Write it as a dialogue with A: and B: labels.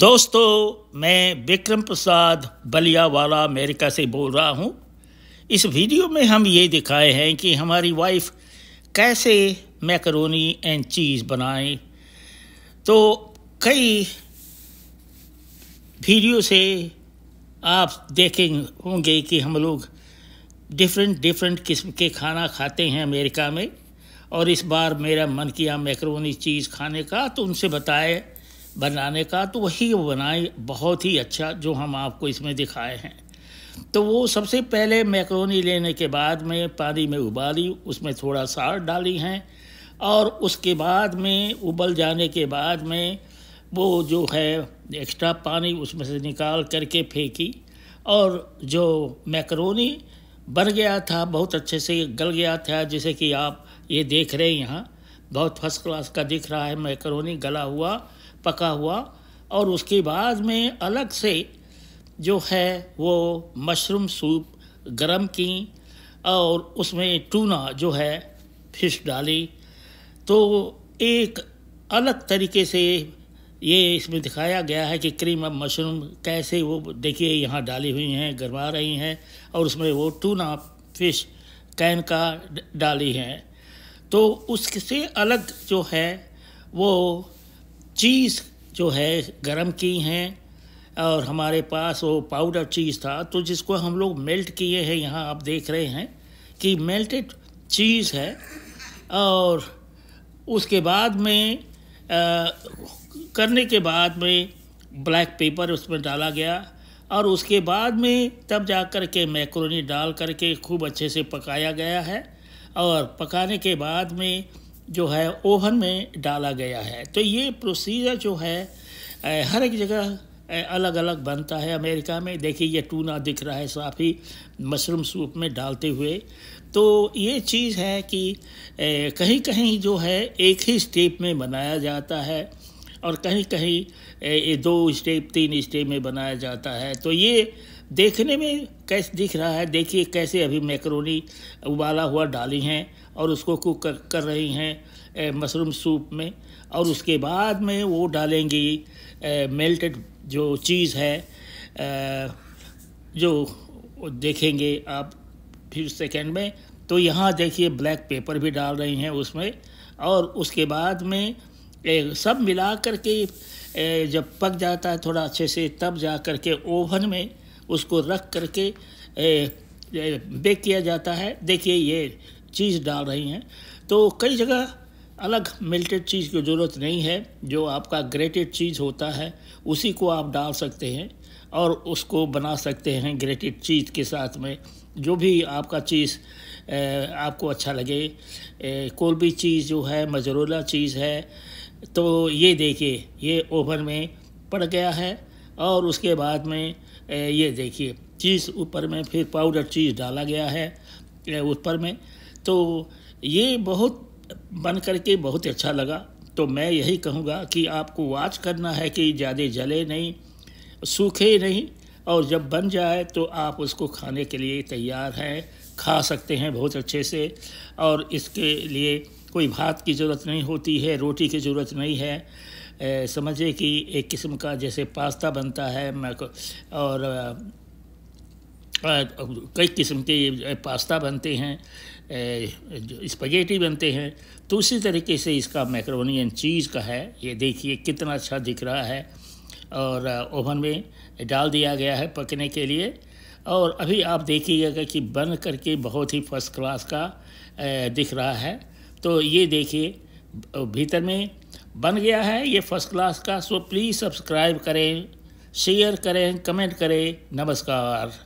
A: दोस्तों मैं विक्रम प्रसाद बलियावाला अमेरिका से बोल रहा हूँ इस वीडियो में हम ये दिखाए हैं कि हमारी वाइफ कैसे मैकरोनी एंड चीज़ बनाए तो कई वीडियो से आप देखें होंगे कि हम लोग डिफरेंट डिफरेंट किस्म के खाना खाते हैं अमेरिका में और इस बार मेरा मन किया मैकरोनी चीज़ खाने का तो उनसे बताए बनाने का तो वही बनाए बहुत ही अच्छा जो हम आपको इसमें दिखाए हैं तो वो सबसे पहले मैक्रोनी लेने के बाद में पानी में उबाली उसमें थोड़ा साल्ट डाली हैं और उसके बाद में उबल जाने के बाद में वो जो है एक्स्ट्रा पानी उसमें से निकाल करके फेंकी और जो मैक्रोनी बन गया था बहुत अच्छे से गल गया था जैसे कि आप ये देख रहे हैं यहाँ बहुत फर्स्ट क्लास का दिख रहा है मैकरोनी गला हुआ पका हुआ और उसके बाद में अलग से जो है वो मशरूम सूप गरम की और उसमें टूना जो है फिश डाली तो एक अलग तरीके से ये इसमें दिखाया गया है कि क्रीम अब मशरूम कैसे वो देखिए यहाँ डाली हुई हैं गरमा रही हैं और उसमें वो टूना फिश कैन का डाली हैं तो उससे अलग जो है वो चीज़ जो है गरम की हैं और हमारे पास वो पाउडर चीज़ था तो जिसको हम लोग मेल्ट किए हैं यहाँ आप देख रहे हैं कि मेल्टेड चीज़ है और उसके बाद में आ, करने के बाद में ब्लैक पेपर उसमें डाला गया और उसके बाद में तब जा कर के मैक्रोनी डाल करके खूब अच्छे से पकाया गया है और पकाने के बाद में जो है ओवन में डाला गया है तो ये प्रोसीजर जो है हर एक जगह अलग अलग बनता है अमेरिका में देखिए ये टूना दिख रहा है साफ ही मशरूम सूप में डालते हुए तो ये चीज़ है कि कहीं कहीं जो है एक ही स्टेप में बनाया जाता है और कहीं कहीं ये दो स्टेप तीन स्टेप में बनाया जाता है तो ये देखने में कैसे दिख रहा है देखिए कैसे अभी मैकरोनी उबाला हुआ डाली हैं और उसको कुक कर, कर रही हैं मशरूम सूप में और उसके बाद में वो डालेंगी मेल्टेड जो चीज़ है ए, जो देखेंगे आप फिर सेकेंड में तो यहाँ देखिए ब्लैक पेपर भी डाल रही हैं उसमें और उसके बाद में सब मिला कर के जब पक जाता है थोड़ा अच्छे से तब जा कर के ओवन में उसको रख कर के बेक किया जाता है देखिए ये चीज़ डाल रही हैं तो कई जगह अलग मेल्टेड चीज़ की ज़रूरत नहीं है जो आपका ग्रेटेड चीज़ होता है उसी को आप डाल सकते हैं और उसको बना सकते हैं ग्रेटेड चीज़ के साथ में जो भी आपका चीज़ आपको अच्छा लगे कोलबी चीज़ जो है मजरोला चीज़ है तो ये देखिए ये ओवन में पड़ गया है और उसके बाद में ये देखिए चीज़ ऊपर में फिर पाउडर चीज़ डाला गया है ऊपर में तो ये बहुत बन करके बहुत अच्छा लगा तो मैं यही कहूँगा कि आपको वाच करना है कि ज़्यादा जले नहीं सूखे नहीं और जब बन जाए तो आप उसको खाने के लिए तैयार हैं खा सकते हैं बहुत अच्छे से और इसके लिए कोई भात की ज़रूरत नहीं होती है रोटी की ज़रूरत नहीं है समझिए कि एक किस्म का जैसे पास्ता बनता है और कई किस्म के पास्ता बनते हैं स्पगेटी बनते हैं तो उसी तरीके से इसका मैक्रोनी एंड चीज़ का है ये देखिए कितना अच्छा दिख रहा है और ओवन में डाल दिया गया है पकने के लिए और अभी आप देखिएगा कि बन करके बहुत ही फर्स्ट क्लास का दिख रहा है तो ये देखिए भीतर में बन गया है ये फर्स्ट क्लास का सो प्लीज़ सब्सक्राइब करें शेयर करें कमेंट करें नमस्कार